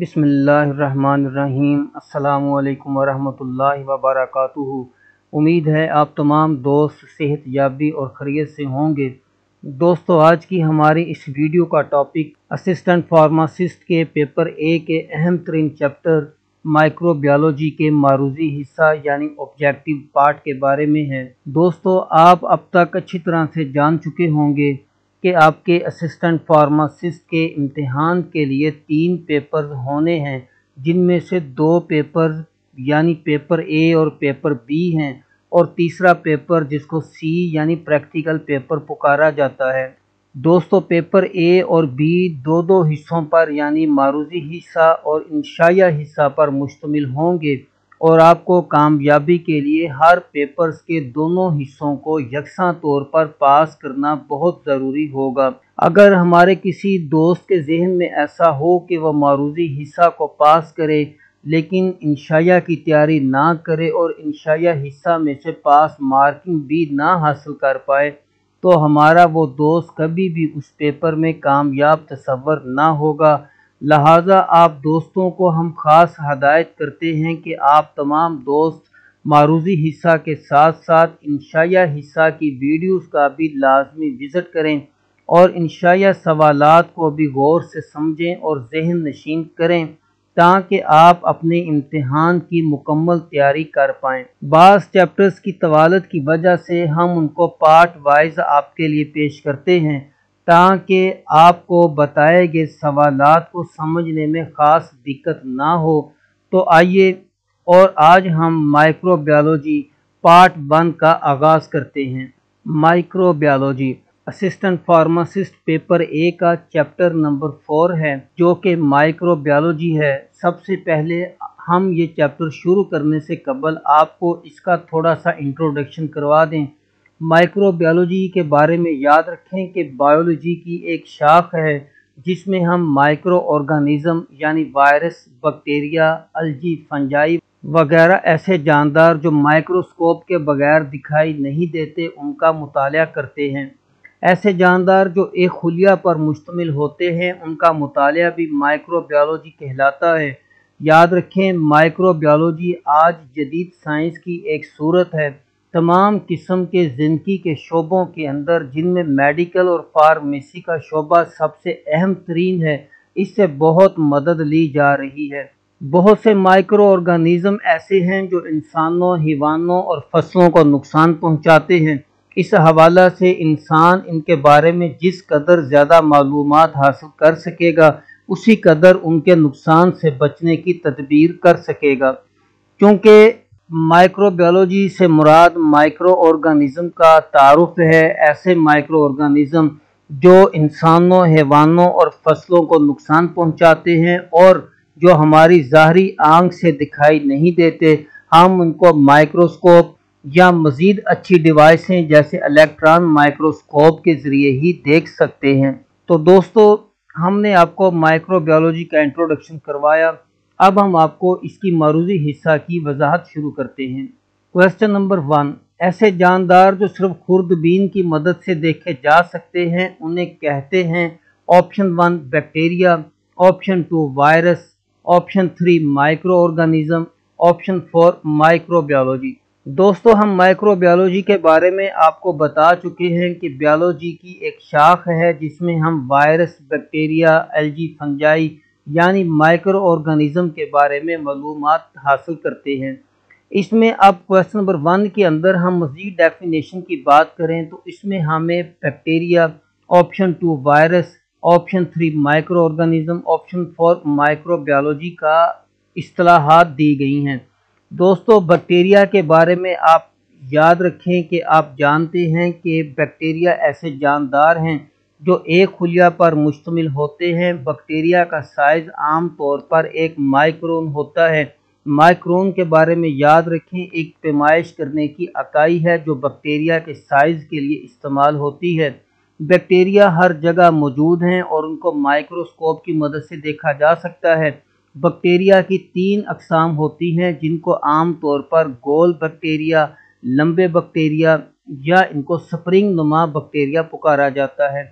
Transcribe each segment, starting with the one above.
بسم اللہ الرحمن الرحیم السلام علیکم ورحمۃ اللہ وبرکاتہ امید ہے آپ تمام دوست صحت یابی اور خرید سے ہوں گے دوستو آج کی ہماری اس ویڈیو کا ٹاپک اسسٹنٹ فارماسسٹ کے پیپر اے کے اہم ترین چیپٹر مائکرو بیالوجی کے معروضی حصہ یعنی اوبجیکٹیو پارٹ کے بارے میں ہے دوستو آپ اب تک اچھی طرح سے جان چکے ہوں گے کہ آپ کے اسسٹنٹ فارماسسٹ کے امتحان کے لیے تین پیپرز ہونے ہیں جن میں سے دو پیپرز یعنی پیپر اے اور پیپر بی ہیں اور تیسرا پیپر جس کو سی یعنی پریکٹیکل پیپر پکارا جاتا ہے دوستو پیپر اے اور بی دو دو حصوں پر یعنی معروضی حصہ اور انشائیہ حصہ پر مشتمل ہوں گے اور آپ کو کامیابی کے لیے ہر پیپرز کے دونوں حصوں کو یکساں طور پر پاس کرنا بہت ضروری ہوگا اگر ہمارے کسی دوست کے ذہن میں ایسا ہو کہ وہ معروضی حصہ کو پاس کرے لیکن انشائیہ کی تیاری نہ کرے اور انشایہ حصہ میں سے پاس مارکنگ بھی نہ حاصل کر پائے تو ہمارا وہ دوست کبھی بھی اس پیپر میں کامیاب تصور نہ ہوگا لہٰذا آپ دوستوں کو ہم خاص ہدایت کرتے ہیں کہ آپ تمام دوست معروضی حصہ کے ساتھ ساتھ انشائیہ حصہ کی ویڈیوز کا بھی لازمی وزٹ کریں اور انشائیہ سوالات کو بھی غور سے سمجھیں اور ذہن نشین کریں تاکہ آپ اپنے امتحان کی مکمل تیاری کر پائیں بعض چیپٹرز کی طوالت کی وجہ سے ہم ان کو پارٹ وائز آپ کے لیے پیش کرتے ہیں تاکہ آپ کو بتائے گئے سوالات کو سمجھنے میں خاص دقت نہ ہو تو آئیے اور آج ہم مائکرو بیالوجی پارٹ ون کا آغاز کرتے ہیں microbiology assistant pharmacist paper A کا چیپٹر نمبر فور ہے جو کہ مائکرو بیالوجی ہے سب سے پہلے ہم یہ چیپٹر شروع کرنے سے قبل آپ کو اس کا تھوڑا سا انٹروڈکشن کروا دیں مائکرو بیالوجی کے بارے میں یاد رکھیں کہ بایولوجی کی ایک شاخ ہے جس میں ہم مائکرو اورگانزم یعنی وائرس بکٹیریا الجی فنجائی وغیرہ ایسے جاندار جو مائکروسکوپ کے بغیر دکھائی نہیں دیتے ان کا مطالعہ کرتے ہیں ایسے جاندار جو ایک خلیہ پر مشتمل ہوتے ہیں ان کا مطالعہ بھی مائکرو بیالوجی کہلاتا ہے یاد رکھیں مائکرو بیالوجی آج جدید سائنس کی ایک صورت ہے تمام قسم کے زندگی کے شعبوں کے اندر جن میں میڈیکل اور فارمیسی کا شعبہ سب سے اہم ترین ہے اس سے بہت مدد لی جا رہی ہے بہت سے مائکرو آرگنیزم ایسے ہیں جو انسانوں حیوانوں اور فصلوں کو نقصان پہنچاتے ہیں اس حوالہ سے انسان ان کے بارے میں جس قدر زیادہ معلومات حاصل کر سکے گا اسی قدر ان کے نقصان سے بچنے کی تدبیر کر سکے گا کیونکہ مائکرو بیولوجی سے مراد مائکرو آرگانزم کا تعارف ہے ایسے مائکرو آرگنیزم جو انسانوں حیوانوں اور فصلوں کو نقصان پہنچاتے ہیں اور جو ہماری ظاہری آنکھ سے دکھائی نہیں دیتے ہم ان کو مائکروسکوپ یا مزید اچھی ڈیوائسیں جیسے الیکٹران مائکروسکوپ کے ذریعے ہی دیکھ سکتے ہیں تو دوستو ہم نے آپ کو مائکرو بیولوجی کا انٹروڈکشن کروایا اب ہم آپ کو اس کی معروضی حصہ کی وضاحت شروع کرتے ہیں کوشچن نمبر ون ایسے جاندار جو صرف خوردبین کی مدد سے دیکھے جا سکتے ہیں انہیں کہتے ہیں option one bacteria option two virus option three microorganism option four microbiology دوستو ہم مائکرو بیالوجی کے بارے میں آپ کو بتا چکے ہیں کہ بیالوجی کی ایک شاخ ہے جس میں ہم وائرس بیکٹیریا الجی فنجائی یعنی مائکرو آرگنیزم کے بارے میں معلومات حاصل کرتے ہیں اس میں اب کوشچن نمبر ون کے اندر ہم مزید ڈیفینیشن کی بات کریں تو اس میں ہمیں bacteria option two virus option three microorganism option four microbiology کا اصطلاحات دی گئی ہیں دوستو بیکٹیریا کے بارے میں آپ یاد رکھیں کہ آپ جانتے ہیں کہ بیکٹیریا ایسے جاندار ہیں جو ایک خلیہ پر مشتمل ہوتے ہیں بکٹیریا کا سائز عام طور پر ایک مائکرون ہوتا ہے مائکرون کے بارے میں یاد رکھیں ایک پیمائش کرنے کی اکائی ہے جو بکٹیریا کے سائز کے لیے استعمال ہوتی ہے بیکٹیریا ہر جگہ موجود ہیں اور ان کو مائکروسکوپ کی مدد سے دیکھا جا سکتا ہے بکٹیریا کی تین اقسام ہوتی ہیں جن کو عام طور پر گول بیکٹیریا لمبے بکٹیریا یا ان کو سپرنگ نما بکٹیریا پکارا جاتا ہے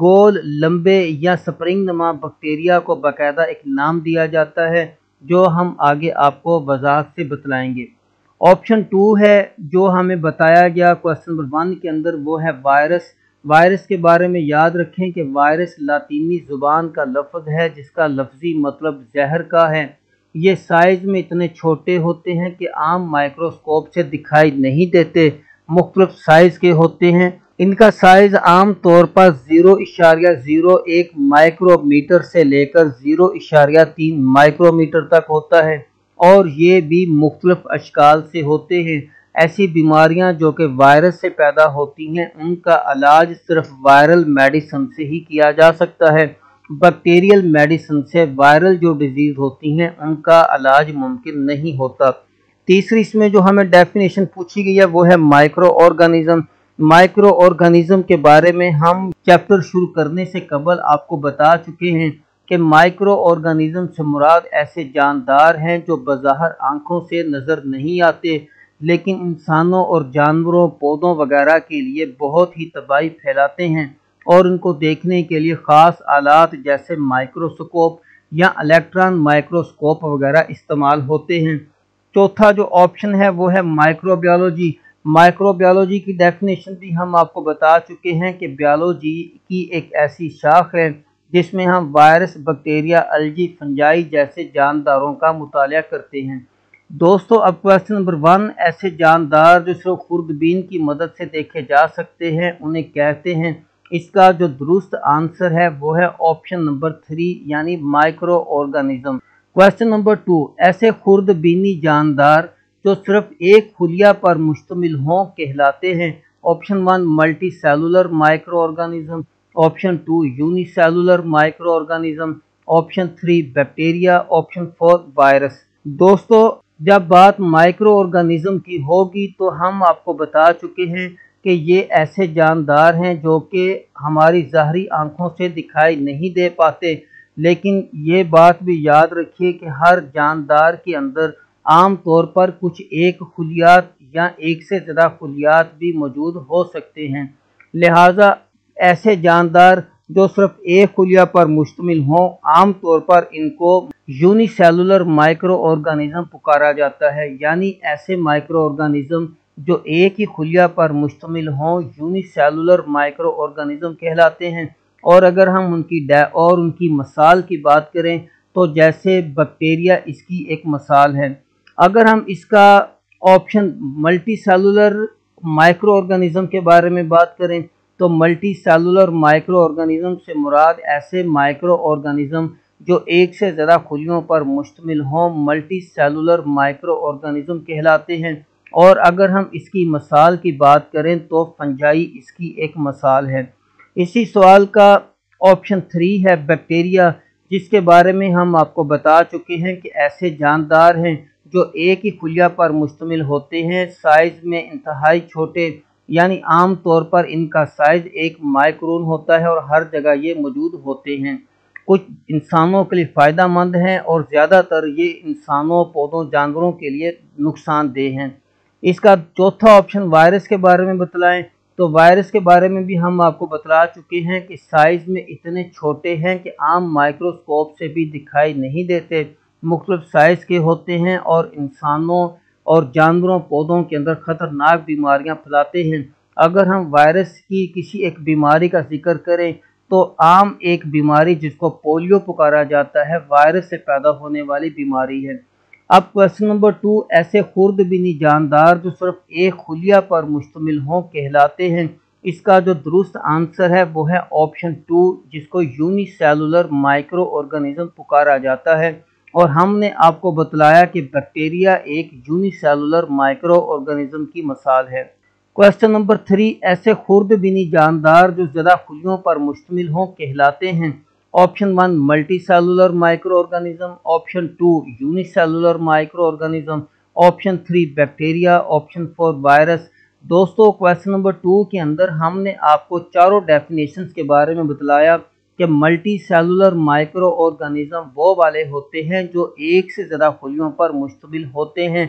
گول لمبے یا سپرنگ نما بکٹیریا کو باقاعدہ ایک نام دیا جاتا ہے جو ہم آگے آپ کو وضاحت سے بتلائیں گے آپشن ٹو ہے جو ہمیں بتایا گیا کوشچن ون کے اندر وہ ہے وائرس وائرس کے بارے میں یاد رکھیں کہ وائرس لاطینی زبان کا لفظ ہے جس کا لفظی مطلب زہر کا ہے یہ سائز میں اتنے چھوٹے ہوتے ہیں کہ عام مائکروسکوپ سے دکھائی نہیں دیتے مختلف سائز کے ہوتے ہیں ان کا سائز عام طور پر زیرو اشاریہ زیرو ایک مائکرو میٹر سے لے کر زیرو اشاریہ تین مائکرو میٹر تک ہوتا ہے اور یہ بھی مختلف اشکال سے ہوتے ہیں ایسی بیماریاں جو کہ وائرس سے پیدا ہوتی ہیں ان کا علاج صرف وائرل میڈیسن سے ہی کیا جا سکتا ہے بیکٹیریل میڈیسن سے وائرل جو ڈیزیز ہوتی ہیں ان کا علاج ممکن نہیں ہوتا تیسری اس میں جو ہمیں ڈیفینیشن پوچھی گئی ہے وہ ہے مائکرو آرگنیزم مائکرو آرگنیزم کے بارے میں ہم چیپٹر شروع کرنے سے قبل آپ کو بتا چکے ہیں کہ مائکرو آرگنیزم سے مراد ایسے جاندار ہیں جو بظاہر آنکھوں سے نظر نہیں آتے لیکن انسانوں اور جانوروں پودوں وغیرہ کے لیے بہت ہی تباہی پھیلاتے ہیں اور ان کو دیکھنے کے لیے خاص آلات جیسے مائکروسکوپ یا الیکٹران مائکروسکوپ وغیرہ استعمال ہوتے ہیں چوتھا جو آپشن ہے وہ ہے مائکرو بیالوجی مائکرو بیالوجی کی ڈیفینیشن بھی ہم آپ کو بتا چکے ہیں کہ بیالوجی کی ایک ایسی شاخ ہے جس میں ہم وائرس بیکٹیریا الجی فنجائی جیسے جانداروں کا مطالعہ کرتے ہیں دوستو اب کویشچن نمبر ون ایسے جاندار جو صرف خوردبین کی مدد سے دیکھے جا سکتے ہیں انہیں کہتے ہیں اس کا جو درست آنسر ہے وہ ہے آپشن نمبر تھری یعنی microorganism question number two ایسے خوردبینی جاندار جو صرف ایک خلیہ پر مشتمل ہوں کہلاتے ہیں option one multicellular microorganism option two unicellular microorganism option three bacteria option four virus دوستو جب بات مائکرو آرگانزم کی ہوگی تو ہم آپ کو بتا چکے ہیں کہ یہ ایسے جاندار ہیں جو کہ ہماری ظاہری آنکھوں سے دکھائی نہیں دے پاتے لیکن یہ بات بھی یاد رکھیے کہ ہر جاندار کے اندر عام طور پر کچھ ایک خلیات یا ایک سے زیادہ خلیات بھی موجود ہو سکتے ہیں لہٰذا ایسے جاندار جو صرف ایک خلیہ پر مشتمل ہوں عام طور پر ان کو یونی سیلولر مائکرو آرگانزم پکارا جاتا ہے یعنی ایسے مائکرو آرگانزم جو ایک ہی خلیہ پر مشتمل ہوں یونی سیلولر مائکرو آرگانزم کہلاتے ہیں اور اگر ہم ان کی اور ان کی مثال کی بات کریں تو جیسے بکٹیریا اس کی ایک مثال ہے اگر ہم اس کا option multicellular microorganism کے بارے میں بات کریں تو ملٹی سیلولر مائکرو آرگنیزم سے مراد ایسے مائکرو آرگنیزم جو ایک سے زیادہ خلیوں پر مشتمل ہوں ملٹی سیلولر مائکرو آرگنیزم کہلاتے ہیں اور اگر ہم اس کی مثال کی بات کریں تو فنجائی اس کی ایک مثال ہے اسی سوال کا آپشن تھری ہے بیکٹیریا جس کے بارے میں ہم آپ کو بتا چکے ہیں کہ ایسے جاندار ہیں جو ایک ہی خلیہ پر مشتمل ہوتے ہیں سائز میں انتہائی چھوٹے یعنی عام طور پر ان کا سائز ایک مائکرون ہوتا ہے اور ہر جگہ یہ موجود ہوتے ہیں کچھ انسانوں کے لیے فائدہ مند ہیں اور زیادہ تر یہ انسانوں پودوں جانوروں کے لیے نقصان دہ ہیں اس کا چوتھا آپشن وائرس کے بارے میں بتلائیں تو وائرس کے بارے میں بھی ہم آپ کو بتلا چکے ہیں کہ سائز میں اتنے چھوٹے ہیں کہ عام مائکروسکوپ سے بھی دکھائی نہیں دیتے مختلف سائز کے ہوتے ہیں اور انسانوں اور جانوروں پودوں کے اندر خطرناک بیماریاں پھیلاتے ہیں اگر ہم وائرس کی کسی ایک بیماری کا ذکر کریں تو عام ایک بیماری جس کو پولیو پکارا جاتا ہے وائرس سے پیدا ہونے والی بیماری ہے اب کوشن نمبر ٹو ایسے خورد بینی جاندار جو صرف ایک خلیہ پر مشتمل ہوں کہلاتے ہیں اس کا جو درست آنسر ہے وہ ہے آپشن ٹو جس کو یونی سیلولر مائکرو آرگنزم پکارا جاتا ہے اور ہم نے آپ کو بتلایا کہ بیکٹیریا ایک یونی سیلولر مائکرو آرگنزم کی مثال ہے کوسچن نمبر تھری ایسے خورد بینی جاندار جو زیادہ خلیوں پر مشتمل ہوں کہلاتے ہیں option one multicellular microorganism option two unicellular microorganism option three bacteria option four virus دوستو کوسچن نمبر ٹو کے اندر ہم نے آپ کو چاروں ڈیفینیشنز کے بارے میں بتلایا کہ ملٹی سیلولر مائکرو آرگنیزم وہ والے ہوتے ہیں جو ایک سے زیادہ خلیوں پر مشتمل ہوتے ہیں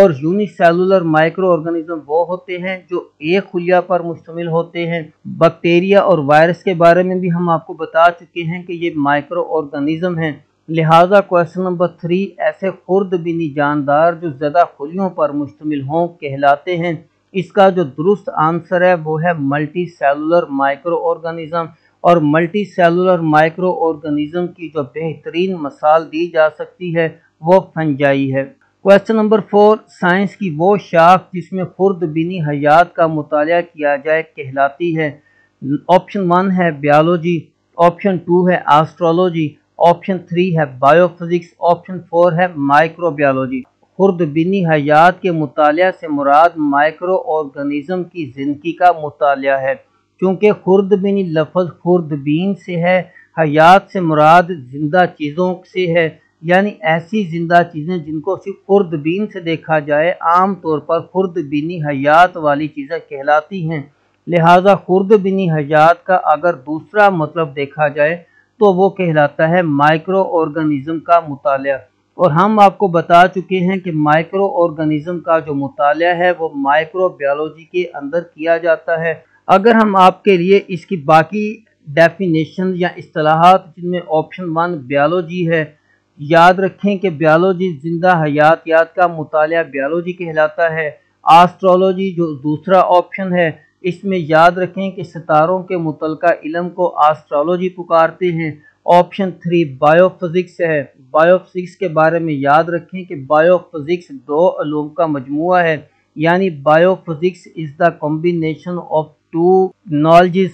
اور یونی سیلولر مائکرو آرگنیزم وہ ہوتے ہیں جو ایک خلیہ پر مشتمل ہوتے ہیں بیکٹیریا اور وائرس کے بارے میں بھی ہم آپ کو بتا چکے ہیں کہ یہ مائکرو آرگنیزم ہیں لہٰذا کویشچن نمبر تھری ایسے خرد بینی جاندار جو زیادہ خلیوں پر مشتمل ہوں کہلاتے ہیں اس کا جو درست آنسر ہے وہ ہے ملٹی سیلولر مائکرو آرگنیزم اور ملٹی سیلولر مائکرو اورگنیزم کی جو بہترین مثال دی جا سکتی ہے وہ فنجائی ہے کوشچن نمبر فور سائنس کی وہ شاخ جس میں خرد بینی حیات کا مطالعہ کیا جائے کہلاتی ہے آپشن ون ہے بیالوجی آپشن ٹو ہے آسٹرالوجی آپشن تھری ہے بایو فزکس آپشن فور ہے مائکرو بیالوجی خرد بینی حیات کے مطالعہ سے مراد مائکرو اورگنیزم کی زندگی کا مطالعہ ہے چونکہ خوردبینی لفظ خوردبین بین سے ہے حیات سے مراد زندہ چیزوں سے ہے یعنی ایسی زندہ چیزیں جن کو صرف خوردبین بین سے دیکھا جائے عام طور پر خوردبینی بینی حیات والی چیزیں کہلاتی ہیں لہٰذا خوردبینی بینی حیات کا اگر دوسرا مطلب دیکھا جائے تو وہ کہلاتا ہے مائکرو آرگنیزم کا مطالعہ اور ہم آپ کو بتا چکے ہیں کہ مائکرو آرگنیزم کا جو مطالعہ ہے وہ مائکرو بیالوجی کے اندر کیا جاتا ہے اگر ہم آپ کے لیے اس کی باقی ڈیفینیشن یا اصطلاحات جن میں آپشن ون بیالوجی ہے یاد رکھیں کہ بیالوجی زندہ حیاتیات کا مطالعہ بیالوجی کہلاتا ہے آسٹرالوجی جو دوسرا آپشن ہے اس میں یاد رکھیں کہ ستاروں کے متعلقہ علم کو آسٹرالوجی پکارتے ہیں آپشن تھری بایو فزکس ہے بایو فزکس کے بارے میں یاد رکھیں کہ بایو فزکس دو علوم کا مجموعہ ہے یعنی biophysics is the combination of two knowledges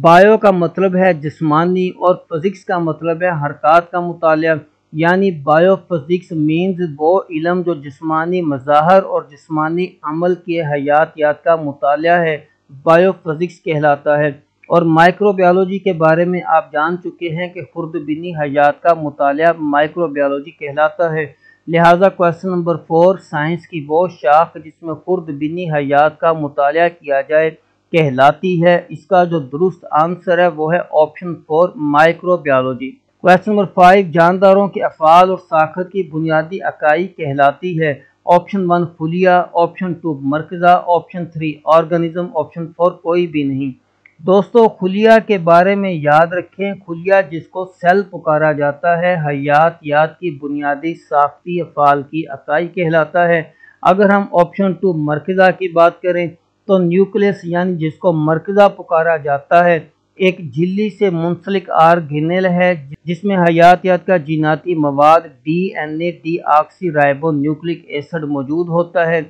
bio کا مطلب ہے جسمانی اور فزکس کا مطلب ہے حرکات کا مطالعہ یعنی بایو فزکس مینز وہ علم جو جسمانی مظاہر اور جسمانی عمل کے حیاتیات کا مطالعہ ہے بایو فزکس کہلاتا ہے اور مائکرو بیالوجی کے بارے میں آپ جان چکے ہیں کہ خورد بینی حیات کا مطالعہ مائکرو بیالوجی کہلاتا ہے لہٰذا کوشچن نمبر فور سائنس کی وہ شاخ جس میں خورد بینی حیات کا مطالعہ کیا جائے کہلاتی ہے اس کا جو درست آنسر ہے وہ ہے option four microbiology question number five جانداروں کے افعال اور ساخت کی بنیادی اکائی کہلاتی ہے آپشن ون فلیا آپشن ٹو مرکزہ option three organism option four کوئی بھی نہیں دوستو خلیہ کے بارے میں یاد رکھیں خلیہ جس کو سیل پکارا جاتا ہے حیات یاد کی بنیادی ساختی افعال کی اکائی کہلاتا ہے اگر ہم آپشن ٹو مرکزہ کی بات کریں تو نیوکلیس یعنی جس کو مرکزہ پکارا جاتا ہے ایک جھلی سے منسلک آرگنل ہے جس میں حیاتیات کا جیناتی مواد D N A deoxyribonucleic acid موجود ہوتا ہے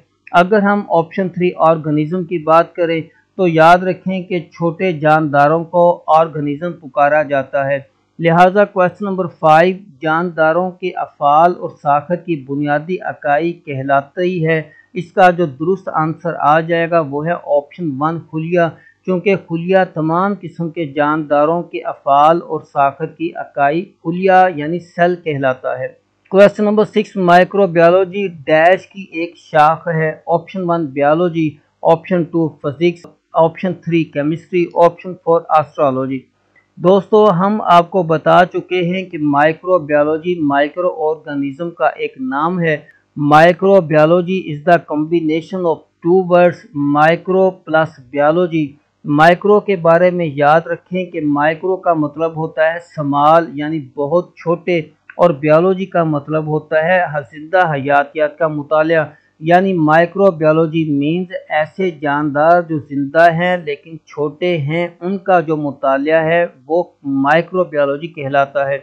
اگر ہم آپشن تھری آرگنیزم کی بات کریں تو یاد رکھیں کہ چھوٹے جانداروں کو آرگنیزم پکارا جاتا ہے لہٰذا کوشچن نمبر فائیو جانداروں کے افعال اور ساخت کی بنیادی اکائی کہلاتی ہے اس کا جو درست آنسر آ جائے گا وہ ہے آپشن ون خلیہ کیونکہ خلیہ تمام قسم کے جانداروں کے افعال اور ساخت کی اکائی خلیہ یعنی سیل کہلاتا ہے question number six microbiology dash کی ایک شاخ ہے option one biology option two physics option three chemistry option four astrology دوستو ہم آپ کو بتا چکے ہیں کہ مائکرو بیالوجی مائکرو آرگینزم کا ایک نام ہے microbiology is the combination of two words micro plus biology micro کے بارے میں یاد رکھیں کہ مائکرو کا مطلب ہوتا ہے سمال یعنی بہت چھوٹے اور بیالوجی کا مطلب ہوتا ہے زندہ حیاتیات کا مطالعہ یعنی مائکرو بیالوجی مینز ایسے جاندار جو زندہ ہیں لیکن چھوٹے ہیں ان کا جو مطالعہ ہے وہ مائکرو بیالوجی کہلاتا ہے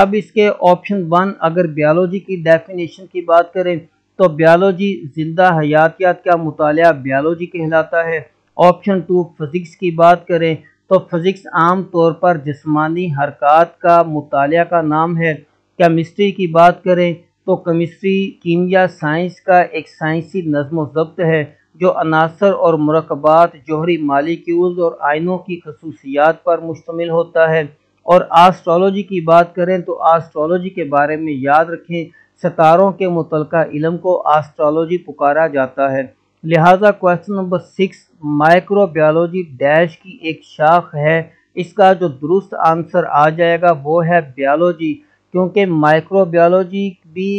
اب اس کے آپشن ون اگر بیالوجی کی ڈیفینیشن کی بات کریں تو بیالوجی زندہ حیاتیات کا مطالعہ بیالوجی کہلاتا ہے آپشن ٹو فزکس کی بات کریں تو فزکس عام طور پر جسمانی حرکات کا مطالعہ کا نام ہے کیمسٹری کی بات کریں تو کیمسٹری کیمیا سائنس کا ایک سائنسی نظم و ضبط ہے جو عناصر اور مرکبات جوہری مالیکیولز اور آئینوں کی خصوصیات پر مشتمل ہوتا ہے اور آسٹرالوجی کی بات کریں تو آسٹرالوجی کے بارے میں یاد رکھیں ستاروں کے متعلقہ علم کو آسٹرالوجی پکارا جاتا ہے لہٰذا question number six microbiology dash کی ایک شاخ ہے اس کا جو درست آنسر آ جائے گا وہ ہے بیالوجی کیونکہ مائکرو بیالوجی بھی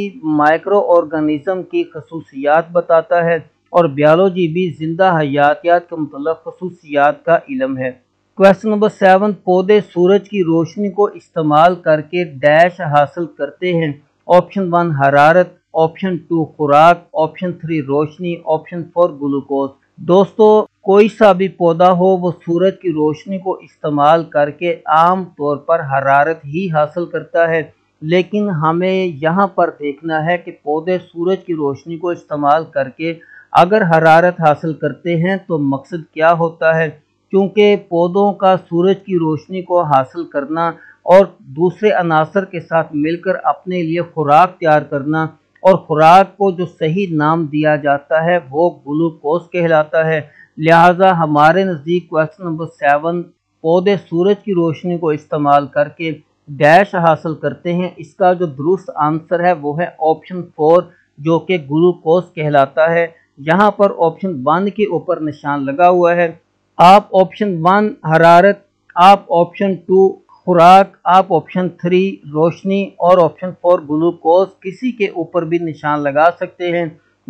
مائکرو آرگنزم کی خصوصیات بتاتا ہے اور بیالوجی بھی زندہ حیاتیات کے متعلق خصوصیات کا علم ہے کوشچن نمبر سیون پودے سورج کی روشنی کو استعمال کر کے ڈیش حاصل کرتے ہیں آپشن ون حرارت آپشن ٹو خوراک آپشن تھری روشنی آپشن فور گلوکوز دوستو کوئی سا بھی پودا ہو وہ سورج کی روشنی کو استعمال کر کے عام طور پر حرارت ہی حاصل کرتا ہے لیکن ہمیں یہاں پر دیکھنا ہے کہ پودے سورج کی روشنی کو استعمال کر کے اگر حرارت حاصل کرتے ہیں تو مقصد کیا ہوتا ہے کیونکہ پودوں کا سورج کی روشنی کو حاصل کرنا اور دوسرے عناصر کے ساتھ مل کر اپنے لیے خوراک تیار کرنا اور خوراک کو جو صحیح نام دیا جاتا ہے وہ گلوکوز کہلاتا ہے لہٰذا ہمارے نزدیک کوشچن نمبر سیون پودے سورج کی روشنی کو استعمال کر کے ڈیش حاصل کرتے ہیں اس کا جو درست آنسر ہے وہ ہے آپشن فور جو کہ گلوکوز کہلاتا ہے یہاں پر آپشن ون کے اوپر نشان لگا ہوا ہے آپ آپشن ون حرارت آپ آپشن ٹو خوراک آپ آپشن تھری روشنی اور آپشن فور گلوکوز کسی کے اوپر بھی نشان لگا سکتے ہیں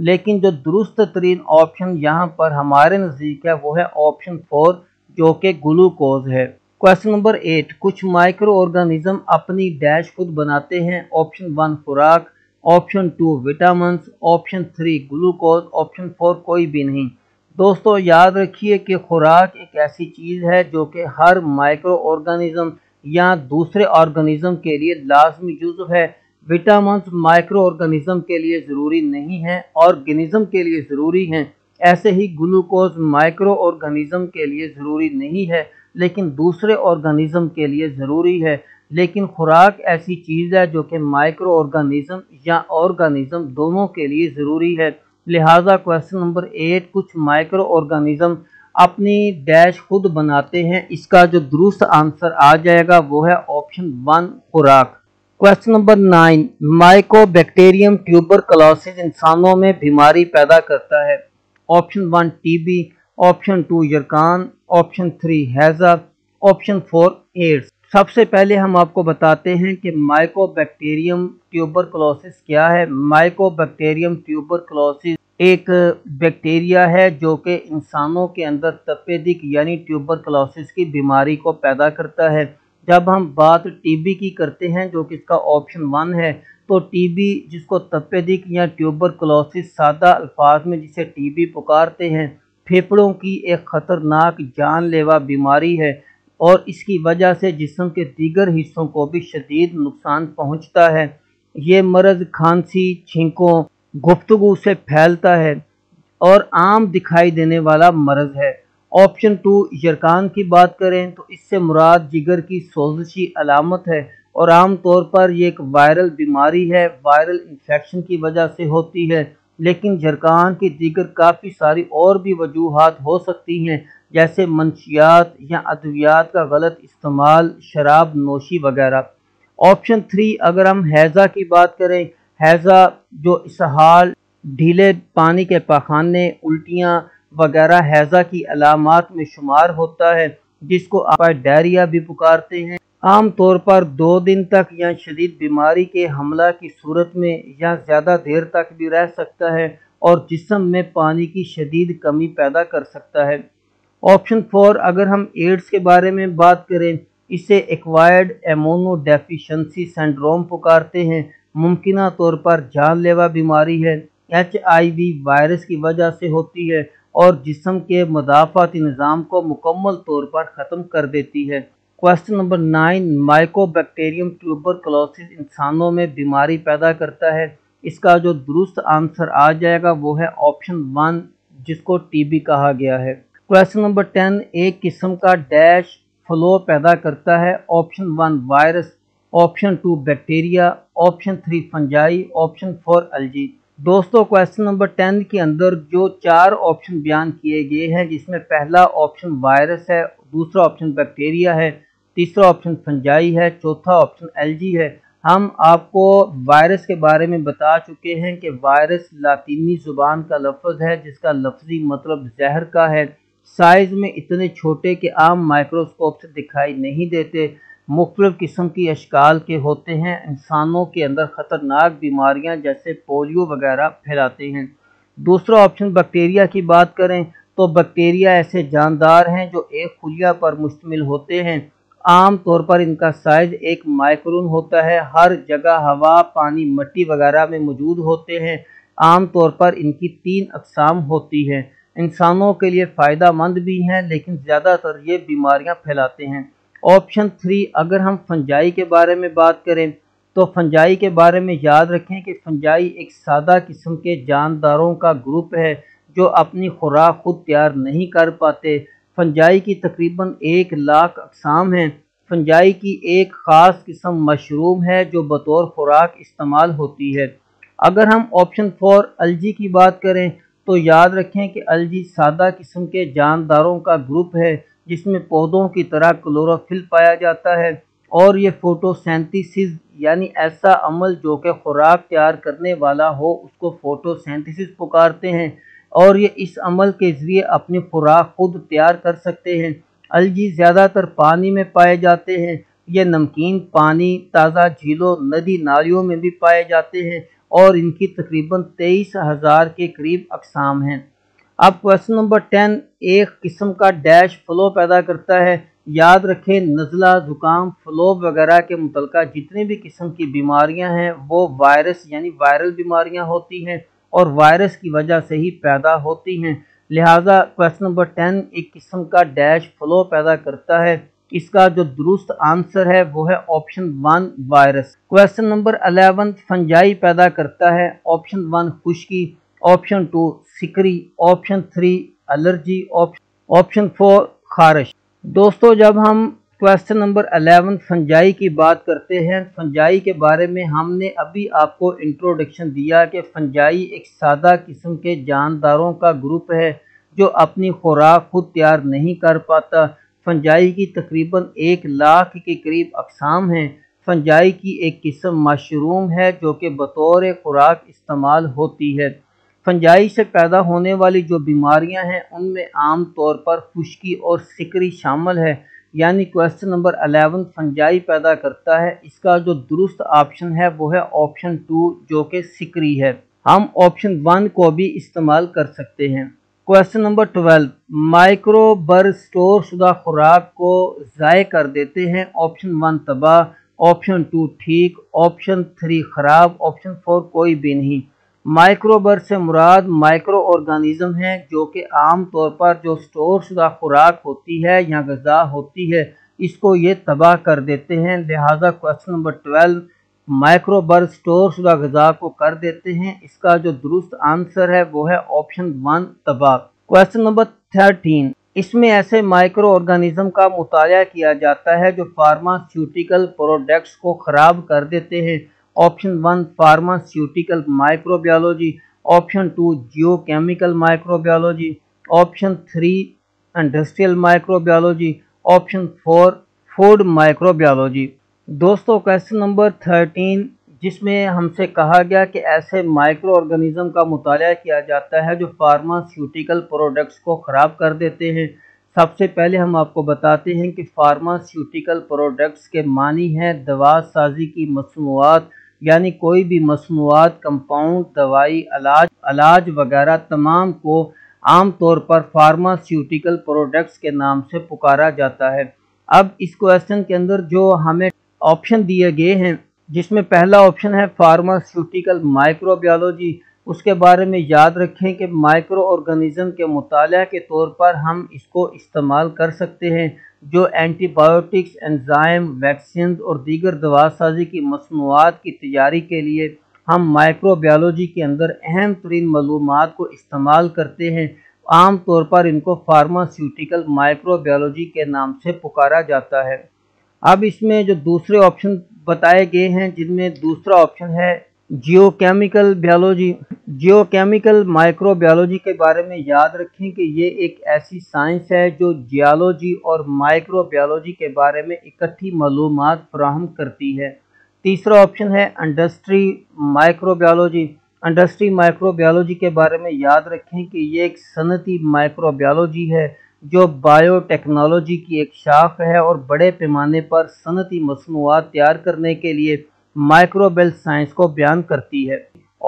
لیکن جو درست ترین آپشن یہاں پر ہمارے نزدیک ہے وہ ہے آپشن فور جو کہ گلوکوز ہے کوشچن نمبر ایٹ کچھ مائکرو آرگنزم اپنی ڈیش خود بناتے ہیں آپشن ون خوراک option two vitamins option three glucose option four کوئی بھی نہیں دوستو یاد رکھیے کہ خوراک ایک ایسی چیز ہے جو کہ ہر مائکرو آرگینزم یا دوسرے آرگنیزم کے لیے لازمی جزو ہے وٹامنس مائکرو آرگنیزم کے لیے ضروری نہیں ہیں آرگینزم کے لیے ضروری ہیں ایسے ہی گلوکوز مائکرو آرگنیزم کے لیے ضروری نہیں ہے لیکن دوسرے آرگینزم کے لیے ضروری ہے لیکن خوراک ایسی چیز ہے جو کہ مائکرو آرگنیزم یا آرگنیزم دونوں کے لیے ضروری ہے لہٰذا کویشچن نمبر ایٹ کچھ مائکرو آرگینزم اپنی ڈیش خود بناتے ہیں اس کا جو درست آنسر آ جائے گا وہ ہے آپشن ون خوراک question number nine Mycobacterium tuberculosis انسانوں میں بیماری پیدا کرتا ہے option one T B option two یرکان آپشن تھری ہیزا آپشن فور ایڈس سب سے پہلے ہم آپ کو بتاتے ہیں کہ مائکو بیکٹیریم ٹیوبر کلوسس کیا ہے مائکو بیکٹیریم ٹیوبر کلوسس ایک بیکٹیریا ہے جو کہ انسانوں کے اندر تپیدک یعنی ٹیوبر کلوسس کی بیماری کو پیدا کرتا ہے جب ہم بات ٹی بی کی کرتے ہیں جو کہ اس کا آپشن ون ہے تو ٹی بی جس کو تپیدک یا ٹیوبر کلوسس سادہ الفاظ میں جسے ٹی بی پکارتے ہیں پھیپڑوں کی ایک خطرناک جان لیوا بیماری ہے اور اس کی وجہ سے جسم کے دیگر حصوں کو بھی شدید نقصان پہنچتا ہے یہ مرض کھانسی چھینکوں گفتگو سے پھیلتا ہے اور عام دکھائی دینے والا مرض ہے آپشن ٹو یرکان کی بات کریں تو اس سے مراد جگر کی سوزشی علامت ہے اور عام طور پر یہ ایک وائرل بیماری ہے وائرل انفیکشن کی وجہ سے ہوتی ہے لیکن جھرکان کی دیگر کافی ساری اور بھی وجوہات ہو سکتی ہیں جیسے منشیات یا ادویات کا غلط استعمال شراب نوشی وغیرہ آپشن تھری اگر ہم ہیضہ کی بات کریں ہیضہ جو اسحال ڈھیلے پانی کے پاخانے الٹیاں وغیرہ ہیضہ کی علامات میں شمار ہوتا ہے جس کو آپ ڈائریا بھی پکارتے ہیں عام طور پر دو دن تک یا شدید بیماری کے حملہ کی صورت میں یا زیادہ دیر تک بھی رہ سکتا ہے اور جسم میں پانی کی شدید کمی پیدا کر سکتا ہے آپشن فور اگر ہم ایڈز کے بارے میں بات کریں اسے ایکوائرڈ ایمونو ڈیفیشنسی سنڈروم پکارتے ہیں ممکنہ طور پر جان لیوا بیماری ہے ایچ آئی وی وائرس کی وجہ سے ہوتی ہے اور جسم کے مدافعتی نظام کو مکمل طور پر ختم کر دیتی ہے question number nine Mycobacterium tuberculosis انسانوں میں بیماری پیدا کرتا ہے اس کا جو درست آنسر آ جائے گا وہ ہے آپشن ون جس کو ٹی بی کہا گیا ہے کوشچن نمبر ٹین ایک قسم کا ڈیش فلو پیدا کرتا ہے option one virus option two bacteria option three fungi option four algae دوستو کوشچن نمبر ٹین کے اندر جو چار آپشن بیان کیے گئے ہیں جس میں پہلا آپشن وائرس ہے دوسرا آپشن بیکٹیریا ہے تیسرا آپشن فنجائی ہے چوتھا آپشن ایل جی ہے ہم آپ کو وائرس کے بارے میں بتا چکے ہیں کہ وائرس لاطینی زبان کا لفظ ہے جس کا لفظی مطلب زہر کا ہے سائز میں اتنے چھوٹے کہ عام مائکروسکوپ سے دکھائی نہیں دیتے مختلف قسم کی اشکال کے ہوتے ہیں انسانوں کے اندر خطرناک بیماریاں جیسے پولیو وغیرہ پھیلاتے ہیں دوسرا آپشن بیکٹیریا کی بات کریں تو بکٹیریا ایسے جاندار ہیں جو ایک خلیہ پر مشتمل ہوتے ہیں عام طور پر ان کا سائز ایک مائکرون ہوتا ہے ہر جگہ ہوا پانی مٹی وغیرہ میں موجود ہوتے ہیں عام طور پر ان کی تین اقسام ہوتی ہیں انسانوں کے لیے فائدہ مند بھی ہیں لیکن زیادہ تر یہ بیماریاں پھیلاتے ہیں آپشن تھری اگر ہم فنجائی کے بارے میں بات کریں تو فنجائی کے بارے میں یاد رکھیں کہ فنجائی ایک سادہ قسم کے جانداروں کا گروپ ہے جو اپنی خوراک خود تیار نہیں کر پاتے فنجائی کی تقریباً ایک لاکھ اقسام ہیں فنجائی کی ایک خاص قسم مشروم ہے جو بطور خوراک استعمال ہوتی ہے اگر ہم آپشن فور الجی کی بات کریں تو یاد رکھیں کہ الجی سادہ قسم کے جانداروں کا گروپ ہے جس میں پودوں کی طرح کلوروفل پایا جاتا ہے اور یہ فوٹو سینتھسز یعنی ایسا عمل جو کہ خوراک تیار کرنے والا ہو اس کو فوٹو سینتھسز پکارتے ہیں اور یہ اس عمل کے ذریعے اپنی خوراک خود تیار کر سکتے ہیں الجی زیادہ تر پانی میں پائے جاتے ہیں یہ نمکین پانی تازہ جھیلوں ندی نالیوں میں بھی پائے جاتے ہیں اور ان کی تقریباً تیئیس ہزار کے قریب اقسام ہیں اب کوشچن نمبر ٹین ایک قسم کا ڈیش فلو پیدا کرتا ہے یاد رکھیں نزلہ زکام فلو وغیرہ کے متعلقہ جتنے بھی قسم کی بیماریاں ہیں وہ وائرس یعنی وائرل بیماریاں ہوتی ہیں اور وائرس کی وجہ سے ہی پیدا ہوتی ہیں لہٰذا کوشچن ٹین ایک قسم کا ڈیش فلو پیدا کرتا ہے اس کا جو درست آنسر ہے وہ ہے option one virus question number eleven fungi پیدا کرتا ہے آپشن ون خشکی option two scurvy option three allergy option four خارش دوستو جب ہم کوشچن نمبر الیون فنجائی کی بات کرتے ہیں فنجائی کے بارے میں ہم نے ابھی آپ کو انٹروڈکشن دیا کہ فنجائی ایک سادہ قسم کے جانداروں کا گروپ ہے جو اپنی خوراک خود تیار نہیں کر پاتا فنجائی کی تقریباً ایک لاکھ کے قریب اقسام ہیں فنجائی کی ایک قسم مشروم ہے جو کہ بطور خوراک استعمال ہوتی ہے فنجائی سے پیدا ہونے والی جو بیماریاں ہیں ان میں عام طور پر خشکی اور سکری شامل ہے یعنی کویشن نمبر الیون فنجائی پیدا کرتا ہے اس کا جو درست آپشن ہے وہ ہے آپشن ٹو جو کہ سکری ہے ہم آپشن ون کو بھی استعمال کر سکتے ہیں کویشن نمبر ٹویلو بر سٹور شدہ خوراک کو ضائع کر دیتے ہیں آپشن ون تباہ آپشن ٹو ٹھیک آپشن تھری خراب آپشن فور کوئی بھی نہیں مائکروبر سے مراد مائکرو آرگانزم ہیں جو کہ عام طور پر جو سٹور شدہ خوراک ہوتی ہے یا غذا ہوتی ہے اس کو یہ تباہ کر دیتے ہیں لہٰذا question number twelve microbes store شدہ غذا کو کر دیتے ہیں اس کا جو درست آنسر ہے وہ ہے آپشن ون تباہ کوشچن نمبر تھرٹین اس میں ایسے مائکرو آرگانزم کا مطالعہ کیا جاتا ہے جو فارماسیوٹیکل پروڈکٹس کو خراب کر دیتے ہیں option one pharmaceutical microbiology option two geochemical microbiology option three industrial microbiology option four food microbiology دوستو کوشچن نمبر تھرٹین جس میں ہم سے کہا گیا کہ ایسے مائکرو آرگنزم کا مطالعہ کیا جاتا ہے جو فارماسیوٹیکل پروڈکٹس کو خراب کر دیتے ہیں سب سے پہلے ہم آپ کو بتاتے ہیں کہ فارماسیوٹیکل پروڈکٹس کے معنی ہیں دوا سازی کی مصنوعات یعنی کوئی بھی مصنوعات کمپاؤنڈ دوائی علاج علاج وغیرہ تمام کو عام طور پر فارماسیوٹیکل پروڈکٹس کے نام سے پکارا جاتا ہے اب اس کوشچن کے اندر جو ہمیں آپشن دیے گئے ہیں جس میں پہلا آپشن ہے فارماسیوٹیکل مائکرو بیالوجی اس کے بارے میں یاد رکھیں کہ مائکرو آرگنزم کے مطالعہ کے طور پر ہم اس کو استعمال کر سکتے ہیں جو اینٹی بایوٹکس انزائم ویکسین اور دیگر دوا سازی کی مصنوعات کی تیاری کے لیے ہم مائکرو بیالوجی کے اندر اہم ترین معلومات کو استعمال کرتے ہیں عام طور پر ان کو فارماسیوٹیکل مائکرو بیالوجی کے نام سے پکارا جاتا ہے اب اس میں جو دوسرے آپشن بتائے گئے ہیں جن میں دوسرا آپشن ہے geochemical biology geochemical microbiology کے بارے میں یاد رکھیں کہ یہ ایک ایسی سائنس ہے جو جیالوجی اور مائکرو بیالوجی کے بارے میں اکٹھی معلومات فراہم کرتی ہے تیسرا آپشن ہے industry microbiology industry microbiology کے بارے میں یاد رکھیں کہ یہ ایک صنعتی مائکرو بیالوجی ہے جو بایو ٹیکنالوجی کی ایک شاخ ہے اور بڑے پیمانے پر صنعتی مصنوعات تیار کرنے کے لیے مائکرو بیل سائنس کو بیان کرتی ہے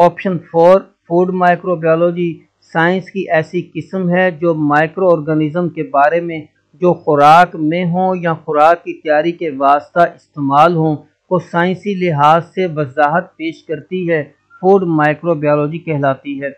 option four food microbiology science کی ایسی قسم ہے جو مائکرو آرگنیزم کے بارے میں جو خوراک میں ہوں یا خوراک کی تیاری کے واسطہ استعمال ہوں کو سائنسی لحاظ سے وضاحت پیش کرتی ہے فوڈ مائکرو بیالوجی کہلاتی ہے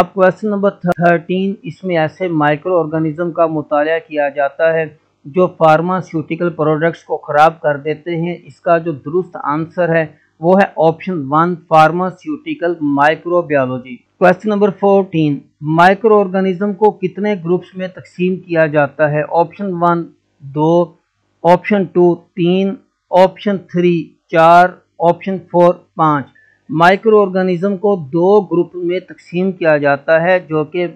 اب کوشچن نمبر تھرٹین اس میں ایسے مائکرو آرگنیزم کا مطالعہ کیا جاتا ہے جو فارماسیوٹیکل پروڈکٹس کو خراب کر دیتے ہیں اس کا جو درست آنسر ہے وہ ہے option one pharmaceutical microbiology question number fourteen microorganism کو کتنے گروپس میں تقسیم کیا جاتا ہے آپشن ون دو آپشن ٹو تین آپشن تھری چار آپشن فور پانچ مائکرو آرگنیزم کو دو گروپ میں تقسیم کیا جاتا ہے جو کہ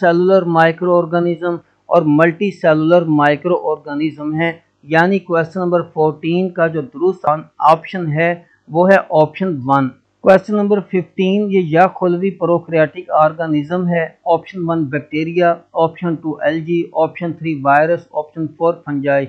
سیلولر مائکرو آرگنیزم اور ملٹی سیلولر مائکرو آرگنیزم ہیں یعنی کویشن نمبر فورٹین کا جو درست آپشن ہے وہ ہے option one question number fifteen یہ یا خلوی پروکریاٹک آرگنیزم ہے option one bacteria option two algae option three virus option four fungi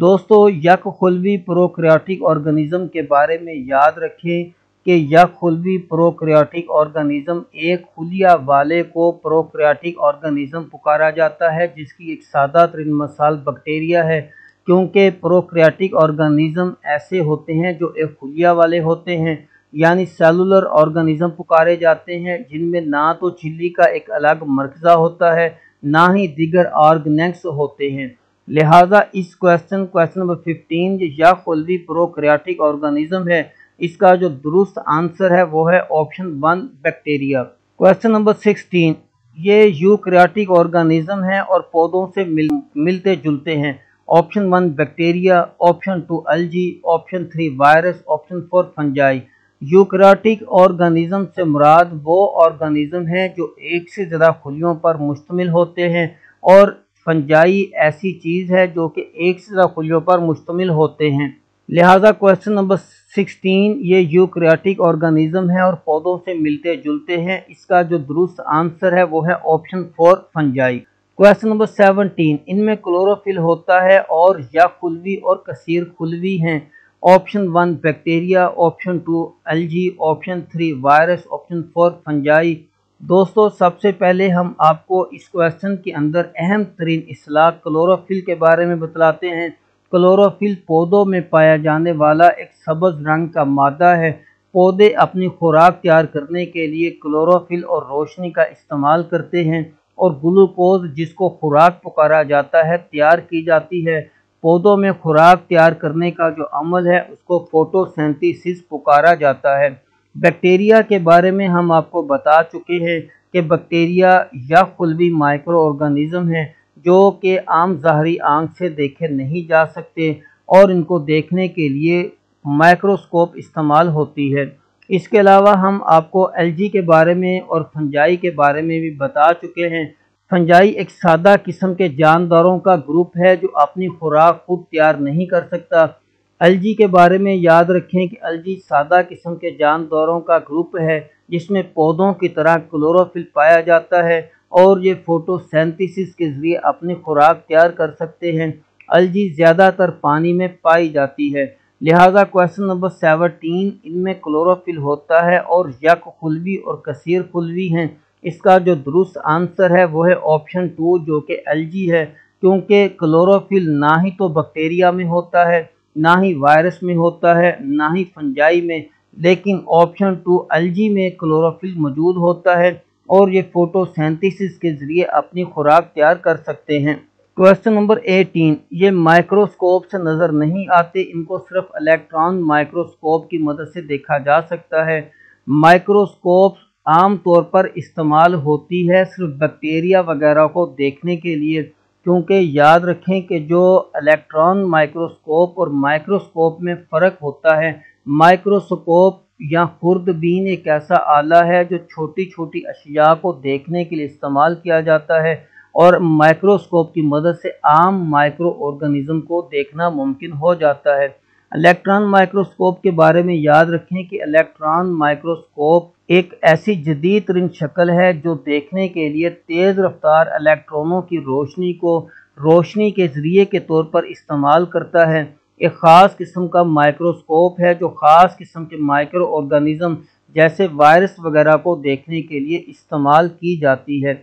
دوستو یک خلوی پروکریاٹک آرگنزم کے بارے میں یاد رکھیں کہ خلوی پروکریاٹک آرگنیزم ایک خلیہ والے کو پروکریاٹک آرگنیزم پکارا جاتا ہے جس کی ایک سادہ ترین مثال بکٹیریا ہے کیونکہ پروکریاٹک آرگنیزم ایسے ہوتے ہیں جو ایک خلیہ والے ہوتے ہیں یعنی سیلولر آرگنیزم پکارے جاتے ہیں جن میں نہ تو چھلی کا ایک الگ مرکزہ ہوتا ہے نہ ہی دیگر آرگنیکس ہوتے ہیں لہٰذا اس کوشچن نمبر ففٹین خلوی پروکریاٹک آرگنیزم ہے اس کا جو درست آنسر ہے وہ ہے option one bacteria question number sixteen یہ یوکریاٹک آرگانزم ہے اور پودوں سے ملتے جلتے ہیں option one bacteria option two algae option three virus option four fungi eukaryotic organism سے مراد وہ آرگانزم ہیں جو ایک سے زیادہ خلیوں پر مشتمل ہوتے ہیں اور فنجائی ایسی چیز ہے جو کہ ایک سے زیادہ خلیوں پر مشتمل ہوتے ہیں لہٰذا کوشچن نمبر سکسٹین یہ یوکریاٹک آرگنزم ہے اور پودوں سے ملتے جلتے ہیں اس کا جو درست آنسر ہے وہ ہے option four fungi question number seventeen ان میں کلوروفل ہوتا ہے اور یا خلوی اور کثیر خلوی ہیں option one bacteria option two algae option three virus option four fungi دوستو سب سے پہلے ہم آپ کو اس کویشچن کے اندر اہم ترین اصلاح کلوروفل کے بارے میں بتلاتے ہیں کلوروفل پودوں میں پایا جانے والا ایک سبز رنگ کا مادہ ہے پودے اپنی خوراک تیار کرنے کے لیے کلوروفل اور روشنی کا استعمال کرتے ہیں اور گلوکوز جس کو خوراک پکارا جاتا ہے تیار کی جاتی ہے پودوں میں خوراک تیار کرنے کا جو عمل ہے اس کو فوٹو سینتیسس پکارا جاتا ہے بیکٹیریا کے بارے میں ہم آپ کو بتا چکے ہیں کہ بیکٹیریا یا قلبی مائکرو آرگنزم ہیں جو کہ عام ظاہری آنکھ سے دیکھے نہیں جا سکتے اور ان کو دیکھنے کے لیے مائکروسکوپ استعمال ہوتی ہے اس کے علاوہ ہم آپ کو ایل جی کے بارے میں اور فنجائی کے بارے میں بھی بتا چکے ہیں فنجائی ایک سادہ قسم کے جانداروں کا گروپ ہے جو اپنی خوراک خود تیار نہیں کر سکتا ایل جی کے بارے میں یاد رکھیں کہ ایل جی سادہ قسم کے جانداروں کا گروپ ہے جس میں پودوں کی طرح کلوروفل پایا جاتا ہے اور یہ فوٹو سینتیسس کے ذریعے اپنی خوراک تیار کر سکتے ہیں الجی زیادہ تر پانی میں پائی جاتی ہے لہٰذا کوشچن نمبر سیونٹین ان میں کلوروفل ہوتا ہے اور یک خلوی اور کثیر خلوی ہیں اس کا جو درست آنسر ہے وہ ہے آپشن ٹو جو کہ الجی ہے کیونکہ کلوروفل نہ ہی تو بکٹیریا میں ہوتا ہے نہ ہی وائرس میں ہوتا ہے نہ ہی فنجائی میں لیکن آپشن ٹو الجی میں کلوروفل موجود ہوتا ہے اور یہ فوٹو سینتھسس کے ذریعے اپنی خوراک تیار کر سکتے ہیں کوشچن نمبر ایٹین یہ مائکروسکوپ سے نظر نہیں آتے ان کو صرف الیکٹران مائکروسکوپ کی مدد سے دیکھا جا سکتا ہے مائکروسکوپ عام طور پر استعمال ہوتی ہے صرف بیکٹیریا وغیرہ کو دیکھنے کے لیے کیونکہ یاد رکھیں کہ جو الیکٹران مائکروسکوپ اور مائکروسکوپ میں فرق ہوتا ہے مائکروسکوپ یا خورد بین ایک ایسا آلہ ہے جو چھوٹی چھوٹی اشیاء کو دیکھنے کے لیے استعمال کیا جاتا ہے اور مائکروسکوپ کی مدد سے عام مائکرو آرگنزم کو دیکھنا ممکن ہو جاتا ہے الیکٹران مائکروسکوپ کے بارے میں یاد رکھیں کہ الیکٹران مائکروسکوپ ایک ایسی جدید ترین شکل ہے جو دیکھنے کے لیے تیز رفتار الیکٹرونوں کی روشنی کو روشنی کے ذریعے کے طور پر استعمال کرتا ہے ایک خاص قسم کا مائکروسکوپ ہے جو خاص قسم کے مائکرو آرگنیزم جیسے وائرس وغیرہ کو دیکھنے کے لیے استعمال کی جاتی ہے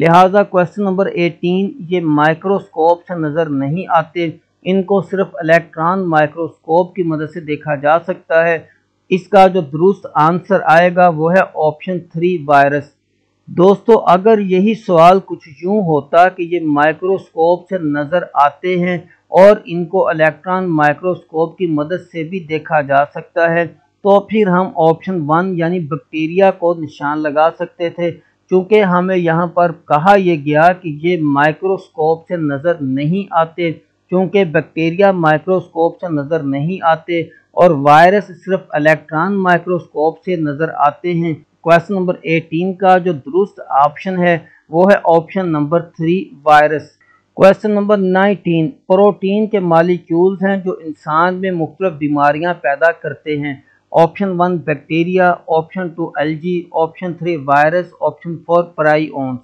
لہٰذا کوسچن نمبر ایٹین یہ مائکروسکوپ سے نظر نہیں آتے ان کو صرف الیکٹران مائکروسکوپ کی مدد سے دیکھا جا سکتا ہے اس کا جو درست آنسر آئے گا وہ ہے آپشن تھری وائرس دوستو اگر یہی سوال کچھ یوں ہوتا کہ یہ مائکروسکوپ سے نظر آتے ہیں اور ان کو الیکٹران مائکروسکوپ کی مدد سے بھی دیکھا جا سکتا ہے تو پھر ہم آپشن ون یعنی بیکٹیریا کو نشان لگا سکتے تھے چونکہ ہمیں یہاں پر کہا یہ گیا کہ یہ مائکرو سے نظر نہیں آتے چونکہ بیکٹیریا مائکروسکوپ سے نظر نہیں آتے اور وائرس صرف الیکٹران مائکروسکوپ سے نظر آتے ہیں کوشچن نمبر ایٹین کا جو درست آپشن ہے وہ ہے option number three virus question number nineteen protein کے مالیکیولز ہیں جو انسان میں مختلف بیماریاں پیدا کرتے ہیں option one bacteria option two algae option three virus option four prion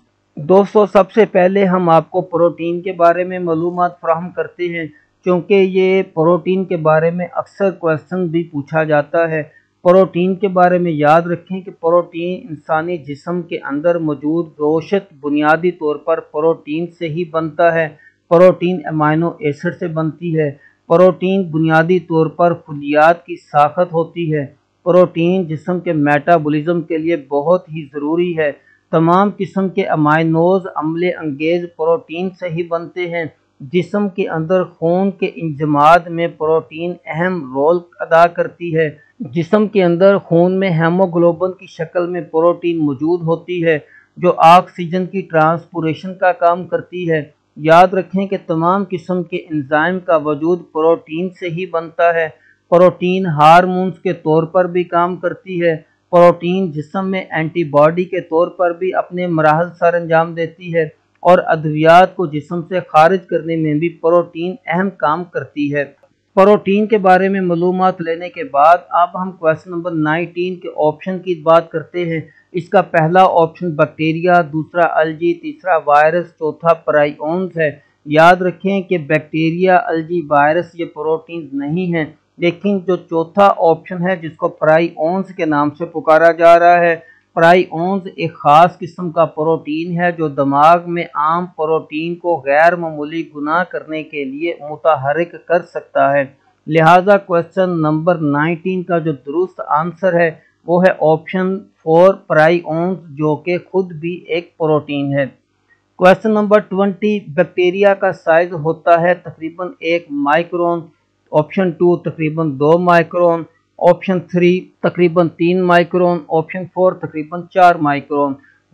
دوستو سب سے پہلے ہم آپ کو پروٹین کے بارے میں معلومات فراہم کرتے ہیں کیونکہ یہ پروٹین کے بارے میں اکثر کوشچن بھی پوچھا جاتا ہے پروٹین کے بارے میں یاد رکھیں کہ پروٹین انسانی جسم کے اندر موجود گوشت بنیادی طور پر پروٹین سے ہی بنتا ہے پروٹین امائنو ایسڈ سے بنتی ہے پروٹین بنیادی طور پر خلیات کی ساخت ہوتی ہے پروٹین جسم کے میٹابولزم کے لیے بہت ہی ضروری ہے تمام قسم کے امائنوز عمل انگیز پروٹین سے ہی بنتے ہیں جسم کے اندر خون کے انجماد میں پروٹین اہم رول ادا کرتی ہے جسم کے اندر خون میں ہیموگلوبن کی شکل میں پروٹین موجود ہوتی ہے جو آکسیجن کی ٹرانسپوریشن کا کام کرتی ہے یاد رکھیں کہ تمام قسم کے انزائم کا وجود پروٹین سے ہی بنتا ہے پروٹین ہارمونز کے طور پر بھی کام کرتی ہے پروٹین جسم میں اینٹی باڈی کے طور پر بھی اپنے مراحل سر انجام دیتی ہے اور ادویات کو جسم سے خارج کرنے میں بھی پروٹین اہم کام کرتی ہے پروٹین کے بارے میں معلومات لینے کے بعد اب ہم کوشچن نمبر نائنٹین کے آپشن کی بات کرتے ہیں اس کا پہلا آپشن بیکٹیریا دوسرا الجی تیسرا وائرس چوتھا پرائی ہے یاد رکھیں کہ بیکٹیریا الجی وائرس یہ پروٹینز نہیں ہیں لیکن جو چوتھا آپشن ہے جس کو پرائی کے نام سے پکارا جا رہا ہے پرائی اونز ایک خاص قسم کا پروٹین ہے جو دماغ میں عام پروٹین کو غیر معمولی گناہ کرنے کے لیے متحرک کر سکتا ہے لہٰذا کوششن نمبر نائنٹین کا جو درست آنسر ہے وہ ہے آپشن فور پرائی اونز جو کہ خود بھی ایک پروٹین ہے کوشچن نمبر ٹونٹی بیکٹیریا کا سائز ہوتا ہے تقریباً ایک مائکرون آپشن ٹو تقریباً دو مائکرون آپشن تھری تقریباً تین مائکرون آپشن فور تقریباً چار مائکرون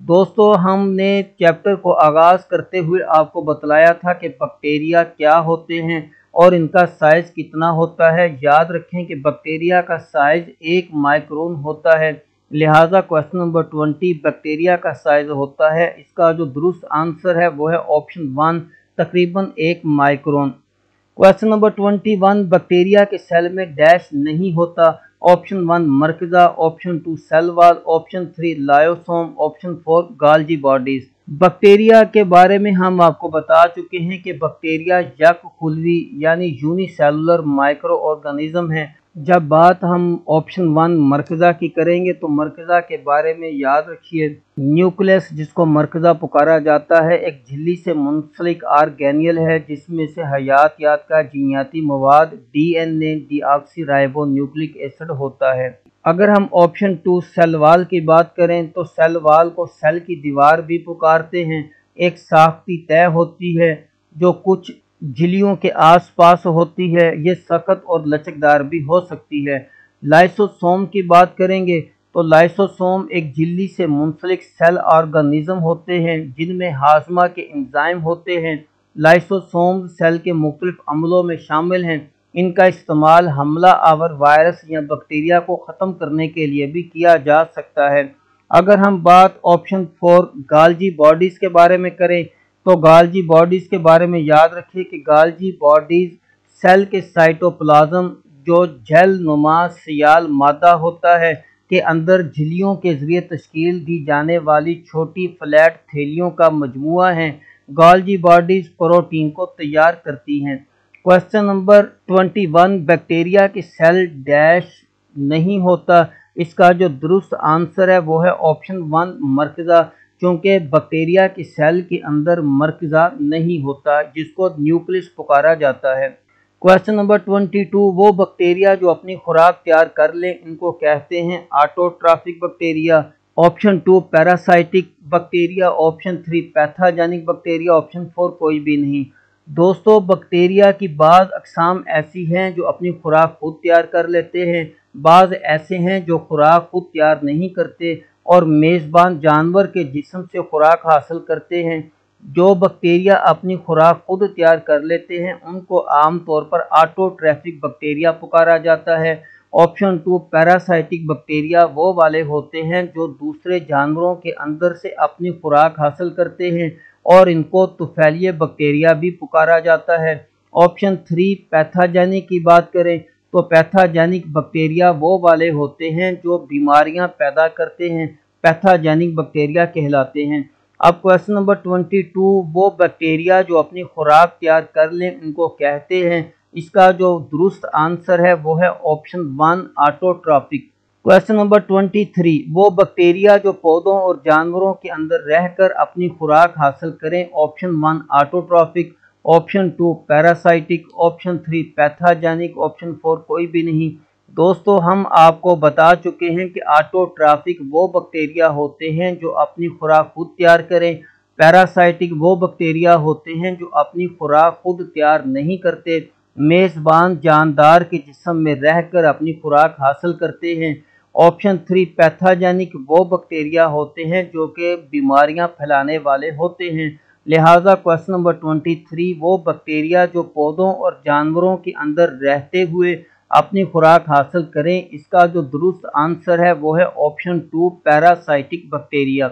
دوستو ہم نے چیپٹر کو آغاز کرتے ہوئے آپ کو بتلایا تھا کہ بکٹیریا کیا ہوتے ہیں اور ان کا سائز کتنا ہوتا ہے یاد رکھیں کہ بکٹیریا کا سائز ایک مائکرون ہوتا ہے لہٰذا کوشچن نمبر ٹونٹی بیکٹیریا کا سائز ہوتا ہے اس کا جو درست آنسر ہے وہ ہے آپشن ون تقریباً ایک micron question number twenty one bacteria کے سیل میں ڈیش نہیں ہوتا آپشن ون مرکزہ option two cell wall option three lysosome option four Golgi bodies bacteria کے بارے میں ہم آپ کو بتا چکے ہیں کہ بیکٹیریا خلوی یعنی یونی سیلولر مائکرو آرگنیزم ہے جب بات ہم آپشن ون مرکزہ کی کریں گے تو مرکزہ کے بارے میں یاد رکھیے نیوکلیس جس کو مرکزہ پکارا جاتا ہے ایک جھلی سے منسلک آرگینیل ہے جس میں سے حیات یاد کا جینیاتی مواد D N A deoxyribonucleic acid ہوتا ہے اگر ہم آپشن ٹو سیل وال کی بات کریں تو سیل وال کو سیل کی دیوار بھی پکارتے ہیں ایک ساختی طے ہوتی ہے جو کچھ جلیوں کے آس پاس ہوتی ہے یہ سخت اور لچکدار بھی ہو سکتی ہے لائسوسوم کی بات کریں گے تو لائسوسوم ایک جلی سے منسلک سیل آرگنزم ہوتے ہیں جن میں ہاضمہ کے انزائم ہوتے ہیں لائسوسوم سیل کے مختلف عملوں میں شامل ہیں ان کا استعمال حملہ آور وائرس یا بیکٹیریا کو ختم کرنے کے لیے بھی کیا جا سکتا ہے اگر ہم بات آپشن فور گالجی باڈیز کے بارے میں کریں تو گالجی باڈیز کے بارے میں یاد رکھے کہ گالجی باڈیز سیل کے سائٹوپلازم جو جھل نما سیال مادہ ہوتا ہے کہ اندر جھلیوں کے ذریعے تشکیل دی جانے والی چھوٹی فلیٹ تھیلیوں کا مجموعہ ہیں گالجی باڈیز پروٹین کو تیار کرتی ہیں question number twenty one bacteria کی سیل ڈیش نہیں ہوتا اس کا جو درست آنسر ہے وہ ہے آپشن ون مرکزہ کیونکہ بکٹیریا کی سیل کے اندر مرکزہ نہیں ہوتا جس کو نیوکلس پکارا جاتا ہے کوشچن نمبر ٹونٹی ٹو وہ بکٹیریا جو اپنی خوراک تیار کر لیں ان کو کہتے ہیں autotrophic bacteria option two parasitic bacteria option three pathogenic bacteria option four کوئی بھی نہیں دوستو بکٹیریا کی بعض اقسام ایسی ہیں جو اپنی خوراک خود تیار کر لیتے ہیں بعض ایسے ہیں جو خوراک خود تیار نہیں کرتے اور میزبان جانور کے جسم سے خوراک حاصل کرتے ہیں جو بکٹیریا اپنی خوراک خود تیار کر لیتے ہیں ان کو عام طور پر آٹو ٹریفک بکٹیریا پکارا جاتا ہے آپشن ٹو پیراسائٹک بکٹیریا وہ والے ہوتے ہیں جو دوسرے جانوروں کے اندر سے اپنی خوراک حاصل کرتے ہیں اور ان کو تفیلی بکٹیریا بھی پکارا جاتا ہے آپشن تھری پیتھاجینک کی بات کریں تو پیتھاجینک بکٹیریا وہ والے ہوتے ہیں جو بیماریاں پیدا کرتے ہیں پیتھاجینک بکٹیریا کہلاتے ہیں اب کویشن نمبر ٹونٹی ٹو وہ بیکٹیریا جو اپنی خوراک تیار کر لیں ان کو کہتے ہیں اس کا جو درست آنسر ہے وہ ہے option one autotrophic question number twenty three وہ بیکٹیریا جو پودوں اور جانوروں کے اندر رہ کر اپنی خوراک حاصل کریں option one autotrophic option two parasitic option three pathogenic option four کوئی بھی نہیں دوستو ہم آپ کو بتا چکے ہیں کہ آٹو ٹرافک وہ بکٹیریا ہوتے ہیں جو اپنی خوراک خود تیار کریں پیراسائٹک وہ بکٹیریا ہوتے ہیں جو اپنی خوراک خود تیار نہیں کرتے میزبان جاندار کے جسم میں رہ کر اپنی خوراک حاصل کرتے ہیں آپشن تھری پیتھاجینک وہ بکٹیریا ہوتے ہیں جو کہ بیماریاں پھیلانے والے ہوتے ہیں لہٰذا کوشچن نمبر ٹونٹی تھری وہ بیکٹیریا جو پودوں اور جانوروں کے اندر رہتے ہوئے اپنی خوراک حاصل کریں اس کا جو درست آنسر ہے وہ ہے option two parasitic bacteria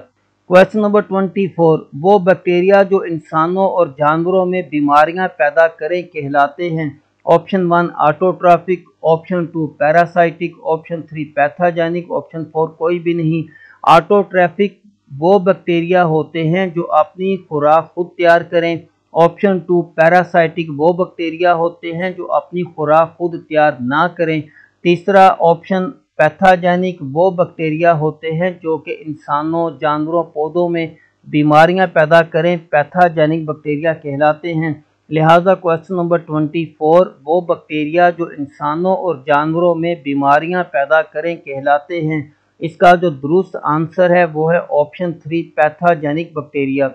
question number twenty four وہ بیکٹیریا جو انسانوں اور جانوروں میں بیماریاں پیدا کریں کہلاتے ہیں option one auto option two parasitic option three pathogenic option four کوئی بھی نہیں آٹو ٹریفک وہ بکٹیریا ہوتے ہیں جو اپنی خوراک خود تیار کریں آپشن ٹو پیراسائٹک وہ بکٹیریا ہوتے ہیں جو اپنی خوراک خود تیار نہ کریں تیسرا آپشن پیتھاجینک وہ بکٹیریا ہوتے ہیں جو کہ انسانوں جانوروں پودوں میں بیماریاں پیدا کریں پیتھاجینک بکٹیریا کہلاتے ہیں لہٰذا کوشچن نمبر ٹونٹی فور وہ بکٹیریا جو انسانوں اور جانوروں میں بیماریاں پیدا کریں کہلاتے ہیں اس کا جو درست آنسر ہے وہ ہے option three pathogenic bacteria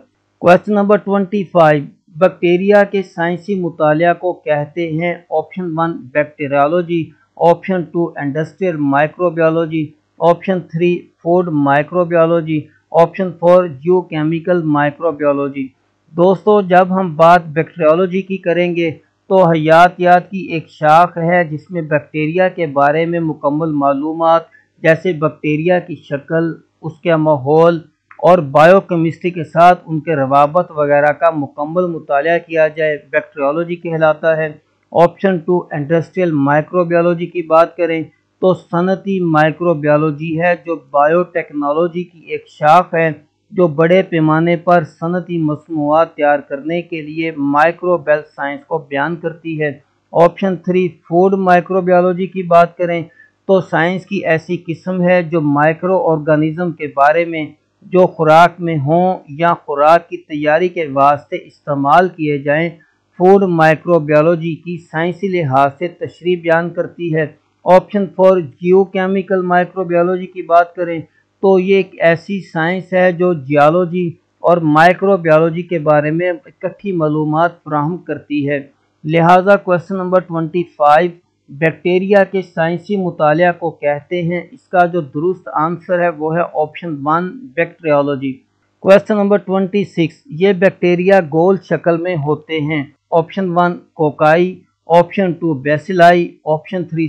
question number twenty five bacteria کے سائنسی مطالعہ کو کہتے ہیں option one bacteriology option two industrial microbiology option three food microbiology option four geochemical microbiology دوستو جب ہم بات بیکٹریالوجی کی کریں گے تو حیاتیات کی ایک شاخ ہے جس میں بیکٹیریا کے بارے میں مکمل معلومات جیسے بکٹیریا کی شکل اس کے ماحول اور بایو کیمسٹری کے ساتھ ان کے روابط وغیرہ کا مکمل مطالعہ کیا جائے بیکٹریالوجی کہلاتا ہے option two industrial microbiology کی بات کریں تو صنعتی مائکرو بیالوجی ہے جو بایو ٹیکنالوجی کی ایک شاخ ہے جو بڑے پیمانے پر صنعتی مصنوعات تیار کرنے کے لیے مائکرو بیل سائنس کو بیان کرتی ہے option three food microbiology کی بات کریں تو سائنس کی ایسی قسم ہے جو مائکرو آرگنزم کے بارے میں جو خوراک میں ہوں یا خوراک کی تیاری کے واسطے استعمال کیے جائیں فوڈ مائکرو بیالوجی کی سائنسی لحاظ سے تشریح بیان کرتی ہے option four geochemical microbiology کی بات کریں تو یہ ایک ایسی سائنس ہے جو جیالوجی اور مائکرو بیالوجی کے بارے میں اکٹھی معلومات فراہم کرتی ہے لہٰذا question number twenty five bacteria کے سائنسی مطالعہ کو کہتے ہیں اس کا جو درست آنسر ہے وہ ہے option one bacteriology question number twenty six یہ بیکٹیریا گول شکل میں ہوتے ہیں option one cocci option two bacilli option three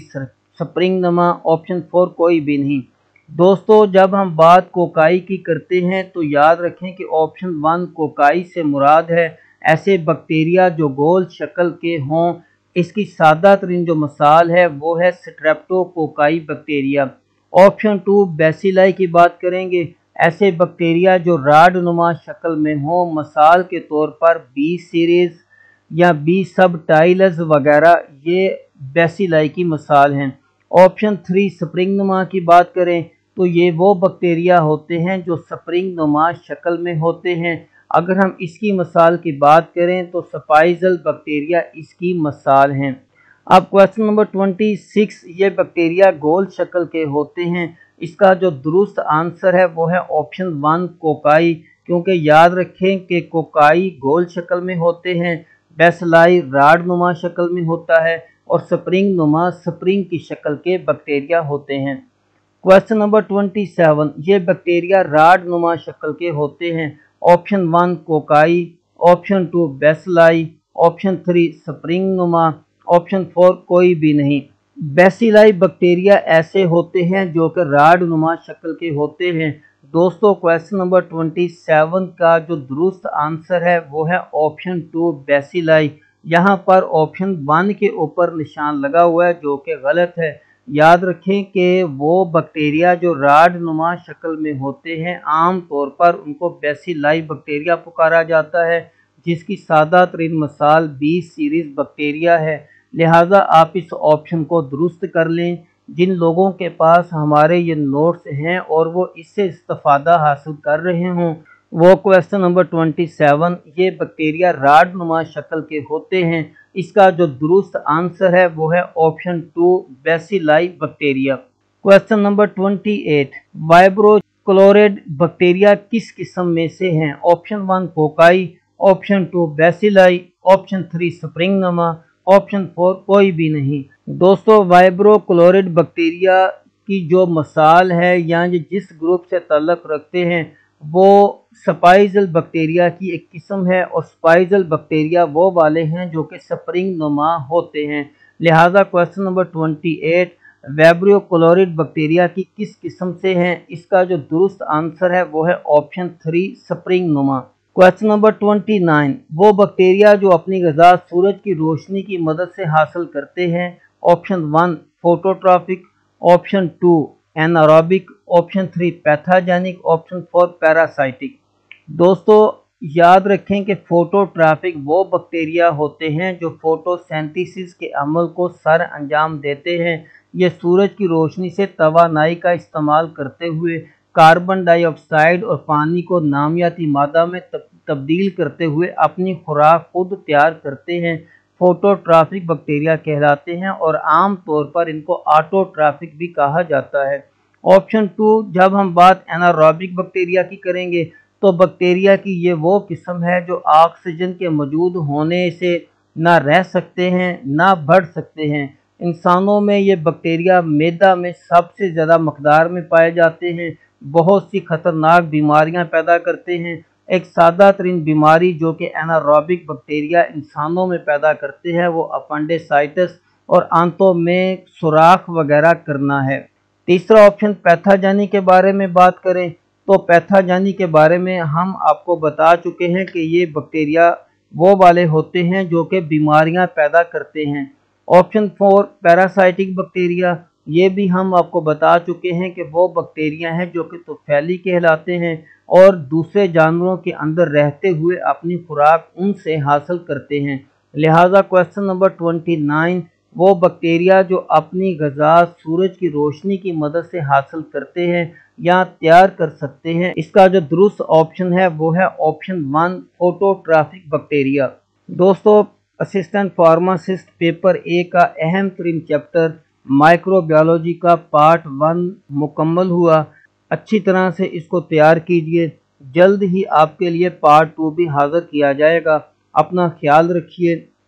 spring نما آپشن فور کوئی بھی نہیں دوستو جب ہم بات کوکائی کی کرتے ہیں تو یاد رکھیں کہ آپشن ون کوکائی سے مراد ہے ایسے بیکٹیریا جو گول شکل کے ہوں اس کی سادہ ترین جو مثال ہے وہ ہے streptococci bacteria option two bacilli کی بات کریں گے ایسے بکٹیریا جو راڈ نما شکل میں ہوں مثال کے طور پر بی سیریز یا بی سب ٹائلز وغیرہ یہ بیسیلائی کی مثال ہیں آپشن تھری سپرنگ نما کی بات کریں تو یہ وہ بکٹیریا ہوتے ہیں جو سپرنگ نما شکل میں ہوتے ہیں اگر ہم اس کی مثال کی بات کریں تو سپائزل بیکٹیریا اس کی مثال ہیں اب کویشن نمبر ٹونٹی سکس یہ بیکٹیریا گول شکل کے ہوتے ہیں اس کا جو درست آنسر ہے وہ ہے آپشن ون کوکائی کیونکہ یاد رکھیں کہ کوکائی گول شکل میں ہوتے ہیں بیسلائی راڈ نما شکل میں ہوتا ہے اور سپرنگ نما سپرنگ کی شکل کے بیکٹیریا ہوتے ہیں کویشچن نمبر ٹونٹی سیون یہ بیکٹیریا راڈ نما شکل کے ہوتے ہیں option one cocci option two bacilli option three spring نما آپشن فور کوئی بھی نہیں بیسلائی بیکٹیریا ایسے ہوتے ہیں جو کہ راڈ نما شکل کے ہوتے ہیں دوستو کوشچن نمبر ٹونٹی سیون کا جو درست آنسر ہے وہ ہے آپشن ٹو بیسلائی یہاں پر آپشن ون کے اوپر نشان لگا ہوا ہے جو کہ غلط ہے یاد رکھیں کہ وہ بکٹیریا جو راڈ نما شکل میں ہوتے ہیں عام طور پر ان کو لائی بکٹیریا پکارا جاتا ہے جس کی سادہ ترین مثال بیس سیریز بکٹیریا ہے لہٰذا آپ اس آپشن کو درست کر لیں جن لوگوں کے پاس ہمارے یہ نوٹس ہیں اور وہ اس سے استفادہ حاصل کر رہے ہوں وہ کویشچن نمبر ٹونٹی سیون یہ بیکٹیریا راڈ نما شکل کے ہوتے ہیں اس کا جو درست آنسر ہے وہ ہے option two bacilli bacteria question number twenty eight vibrio کلوریڈ بیکٹیریا کس قسم میں سے ہیں option one cocci option two bacilli option three spring نما آپشن فور کوئی بھی نہیں دوستو وائبرو کلوریڈ بیکٹیریا کی جو مسال ہے یا یعنی جس گروپ سے تعلق رکھتے ہیں وہ سپائزل بیکٹیریا کی ایک قسم ہے اور سپائزل بیکٹیریا وہ والے ہیں جو کہ سپرنگ نما ہوتے ہیں لہٰذا question number twenty eight vibrio کلوریڈ بکٹیریا کی کس قسم سے ہیں اس کا جو درست آنسر ہے وہ ہے آپشن تھری سپرنگ نما کویشچن نمبر ٹونٹی نائن وہ بکٹیریا جو اپنی غذا سورج کی روشنی کی مدد سے حاصل کرتے ہیں option one phototrophic option two anaerobic option three pathogenic option four parasitic دوستو یاد رکھیں کہ فوٹو ٹرافک وہ بکٹیریا ہوتے ہیں جو فوٹو سینتھسس کے عمل کو سر انجام دیتے ہیں یہ سورج کی روشنی سے توانائی کا استعمال کرتے ہوئے کاربن ڈائی آکسائڈ اور پانی کو نامیاتی مادہ میں تبدیل کرتے ہوئے اپنی خوراک خود تیار کرتے ہیں فوٹو ٹرافک بکٹیریا کہلاتے ہیں اور عام طور پر ان کو آٹو ٹرافک بھی کہا جاتا ہے آپشن ٹو جب ہم بات انارابک بکٹیریا کی کریں گے تو بکٹیریا کی یہ وہ قسم ہے جو آکسیجن کے موجود ہونے سے نہ رہ سکتے ہیں نہ بڑھ سکتے ہیں انسانوں میں یہ بکٹیریا میدا میں سب سے زیادہ مقدار میں پائے جاتے ہیں بہت سی خطرناک بیماریاں پیدا کرتے ہیں ایک سادہ ترین بیماری جو کہ انارابک بکٹیریا انسانوں میں پیدا کرتے ہیں وہ اپنڈیسائٹس اور آنتوں میں سوراخ وغیرہ کرنا ہے تیسرا آپشن پیتھاجانی کے بارے میں بات کریں تو پیتھاجانی کے بارے میں ہم آپ کو بتا چکے ہیں کہ یہ بکٹیریا وہ والے ہوتے ہیں جو کہ بیماریاں پیدا کرتے ہیں آپشن فور پیراسائٹک بکٹیریا یہ بھی ہم آپ کو بتا چکے ہیں کہ وہ بکٹیریا ہیں جو کہ تو پھیلی کہلاتے ہیں اور دوسرے جانوروں کے اندر رہتے ہوئے اپنی خوراک ان سے حاصل کرتے ہیں لہٰذا کویشچن نمبر ٹوینٹی نائن وہ بکٹیریا جو اپنی غذا سورج کی روشنی کی مدد سے حاصل کرتے ہیں یا تیار کر سکتے ہیں اس کا جو درست آپشن ہے وہ ہے option one phototrophic bacteria دوستو اسسٹنٹ فارماسسٹ پیپر اے کا اہم ترین چیپٹر مائکرو بیالوجی کا پارٹ ون مکمل ہوا اچھی طرح سے اس کو تیار کیجئے جلد ہی آپ کے لیے پارٹ ٹو بھی حاضر کیا جائے گا اپنا خیال رکھیے